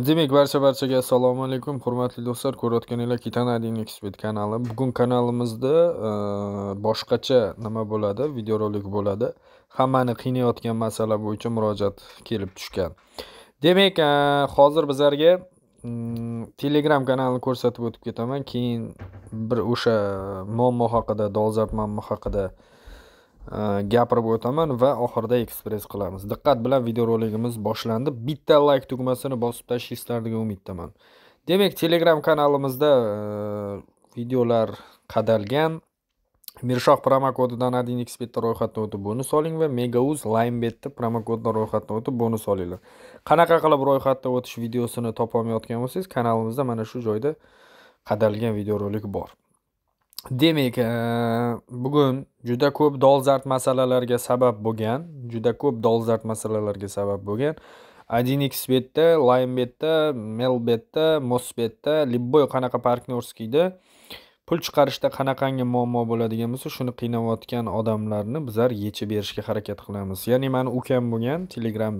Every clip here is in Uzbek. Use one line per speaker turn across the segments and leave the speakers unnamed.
demak barcha barchaga assalomu alaykum hurmatli do'stlar ko'rayotganinglar kitanadin expert kanali bugun kanalimizda e, boshqacha nima bo'ladi videorolik bo'ladi hammani qiynayotgan masala bo'yicha murojaat kelib tushgan demak e, hozir bizlarga mm, telegram kanalini ko'rsatib o'tib ketaman keyin bir o'sha muammo haqida dolzarb muammo haqida Э, gapirib o'taman va oxirida ekspress qilamiz diqqat bilan videorolikimiz boshlandi bitta like tugmasini bosib tashlaysizlar degan umiddaman demak telegram kanalimizda e, videolar qadalgan mirshoh promokodidan adin ekspertda ro'yxatdan o'tib bonus oling va megauz limebetda promokoddan ro'yxatdan o'tib bonus olinglar qanaqa qilib ro'yxatdan o'tish videosini topolmayotgan bo'lsangiz kanalimizda mana shu joyda qadalgan videorolik bor demak e, bugun juda ko'p dolzarb masalalarga sabab bo'lgan juda ko'p dolzarb masalalarga sabab bo'lgan adinex betda linebetda melbetda mosbetda libboy qanaqa partnerskiyda pul chiqarishda qanaqangi muammo bo'ladigan bo'lsa shuni qiynayotgan odamlarni bizlar yechib berishga harakat qilamiz ya'ni mani ukam bo'lgan telegram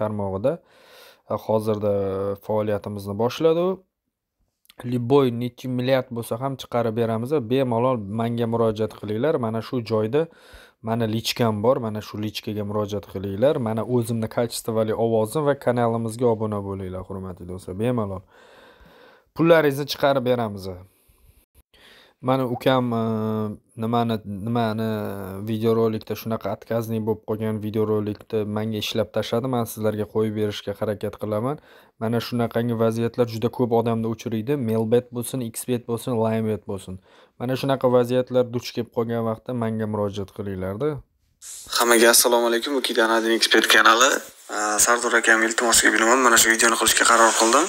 tarmog'ida e, hozirda faoliyatimizni boshladi Liboy nechi milliard bo'lsa ham chiqarib beramiz bemalol menga murojaat qilinglar mana shu joyda mani lichkam bor mana shu lichkaga murojaat qilinglar mana o'zimni качествовали ovozim va kanalimizga obuna bo'linglar hurmatli do'stlar bemalol pullaringizni chiqarib beramiz mani ukam nimani nimani videorolikda shunaqa отказный bo'lib qolgan videorolikni manga ishlab tashladi man sizlarga qo'yib berishga harakat qilaman mana shunaqangi vaziyatlar juda ko'p odamni uchraydi mailbet bo'lsin xbet bo'lsin limebet bo'lsin mana shunaqa vaziyatlar duch kelib qolgan vaqtda manga murojaat qilinglarda
Hammaga assalomu alaykum. Bu Kidanadin Expert kanali. Uh, Sardor akam iltimosiga binoan mana shu videoni qilishga qaror qildim.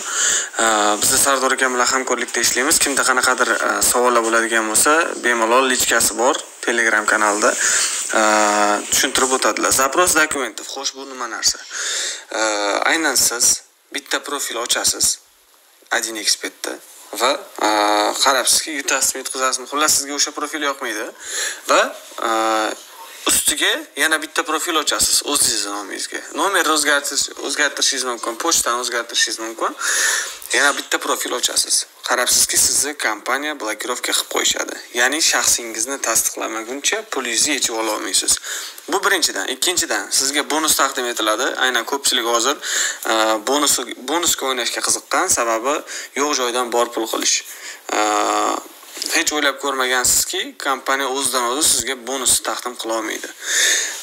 Uh, Biz Sardor akam bilan hamkorlikda ishlaymiz. Kimda qanaqadir uh, savollar bo'ladigan bo'lsa, bemalol lichkasi bor Telegram kanalida tushuntirib o'tadilar. запрос документов. Xo'sh, bu nima narsa? Aynan siz bitta profil ochasiz. Adin Expertda. va qarabsizki yutasizmi yutqazasizmi xullas sizga o'sha profil yoqmaydi va ustiga yana bitta profil ochasiz o'zingizni nomingizga nomerni o'zgartirish o'zgartirishingiz mumkin pochtani o'zgartirishingiz mumkin yana bitta profil ochasiz qarabsizki sizni kompaniya blokirovka qilib qo'yishadi ya'ni shaxsingizni tasdiqlamaguncha pulingizni yechib ololmaysiz bu birinchidan ikkinchidan sizga bonus taqdim etiladi aynan ko'pchilik hozir bonus bonusga o'ynashga qiziqqan sababi yo'q joydan bor pul qilish hech o'ylab ko'rmagansizki kompaniya o'zidan o'zi sizga bonus taqdim qila olmaydi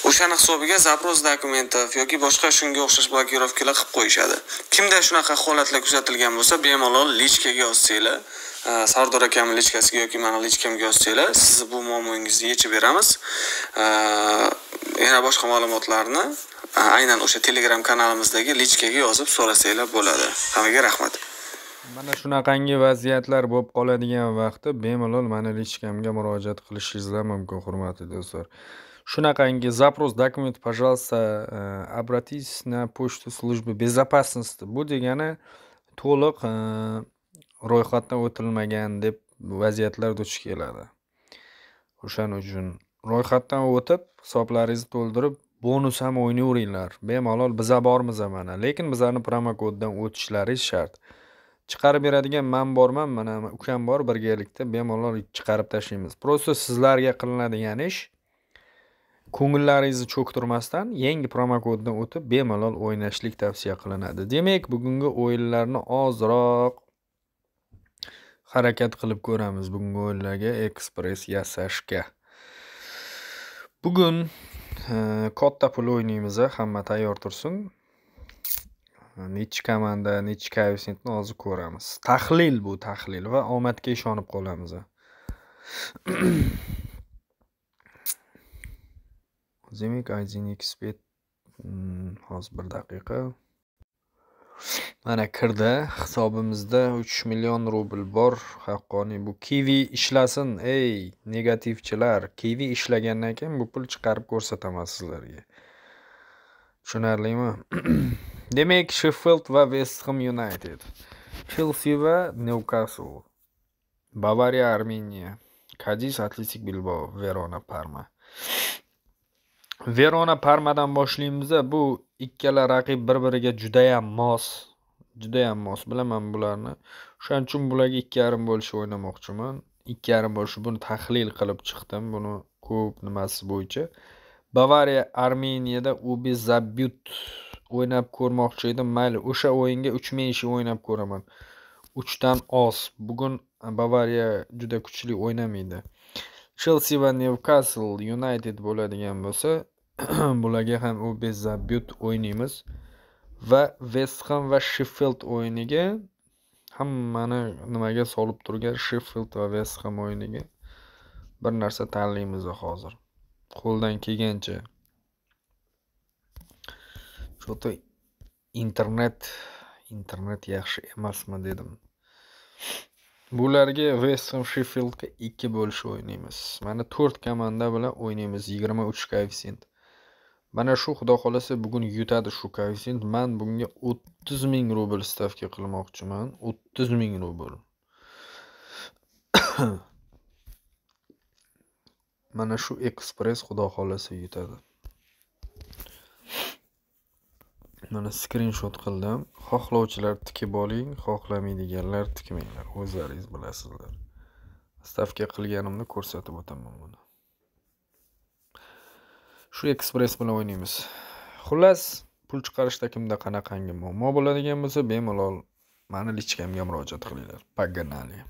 o'shani hisobiga запрос dokumentov yoki boshqa shunga o'xshash blokirovkalar qilib qo'yishadi kimda shunaqa holatlar kuzatilgan bo'lsa bemalol lichkaga yozsanglar e, sardor akamni lichkasiga yoki mani lichkamga yozsanglar sizni bu muammongizni yechib beramiz e, yana boshqa ma'lumotlarni e, aynan o'sha telegram kanalimizdagi lichkaga yozib so'rasanglar bo'ladi hammaga rahmat
mana shunaqangi vaziyatlar bo'lib qoladigan vaqtda bemalol mana lichkamga murojaat qilishingiz mumkin hurmatli do'stlar shunaqangi запрос документ пожалуйста э, обратитесь на почту службы безопасности bu degani to'liq ro'yxatdan o'tilmagan deb vaziyatlar duch keladi o'shaning uchun ro'yxatdan o'tib hisoblaringizni to'ldirib bonus ham o'ynayveringlar bemalol biza bormiz mana lekin bizani promokoddan o'tishlaringiz shart chiqarib beradigan man borman mana ukam bor birgalikda bemalol chiqarib tashlaymiz просто sizlarga qilinadigan ish ko'ngillaringizni cho'ktirmasdan yangi promokoddan o'tib bemalol o'ynashlik tavsiya qilinadi demak bugungi o'yinlarni ozroq harakat qilib ko'ramiz bugungi o'yinlarga ekspress yasashga bugun e, katta pul o'ynaymiz hamma tayyor tursin nechi komanda nechi koeffitsiyentni hozir ko'ramiz tahlil bu tahlil va omadga ishonib qolamiz demak izinxbet hmm, hozir bir daqiqa mana kirdi hisobimizda uch million rubl bor haqqoniy bu kivi ishlasin ey negativchilar kivi ishlagandan keyin bu pul chiqarib ko'rsataman sizlarga tushunarlimi demak sheffild va Ham united chelsi va Newcastle. bavariya armeniya Cadiz atletik bilbao verona parma verona parmadan boshlaymiz bu ikkala raqib bir biriga judayam mos judayam mos bilaman bularni o'shaning uchun bularga ikki yarim bo'lishi o'ynamoqchiman ikki yarim bo'lishi buni tahlil qilib chiqdim buni ko'p nimasi bo'yicha bavariya armeniyada ubi zabyut o'ynab ko'rmoqchi edim mayli o'sha o'yinga uch menshi o'ynab ko'raman uchdan oz bugun bavariya juda kuchli o'ynamaydi chelsi va newkasl united bo'ladigan bo'lsa bularga ham u bezabyut o'ynaymiz va vest ham va sheffild o'yiniga hammani nimaga solib turgan sheffild va vest ham o'yiniga bir narsa tanlaymiz hozir qo'ldan kelgancha что-то internet internet yaxshi emasmi dedim bularga vest ham sheffildga ikki bo'lishib o'ynaymiz mana to'rt komanda bilan o'ynaymiz yigirma uch koeffitsient mana shu xudo xohlasa bugun yutadi shu koeffitsient man bunga o'ttiz ming rubl stavka qilmoqchiman o'ttiz ming rubl mana shu ekspress xudo xohlasa yutadi mana skrinshot qildim xohlovchilar tikib oling xohlamaydiganlar tikmanglar o'zlaringiz bilasizlar stavka qilganimni ko'rsatib o'taman buni shu ekspress bilan o'ynaymiz xullas pul chiqarishda kimda qanaqangi muammo bo'ladigan bo'lsa bemalol mani lichkamga murojaat qilinglar погнали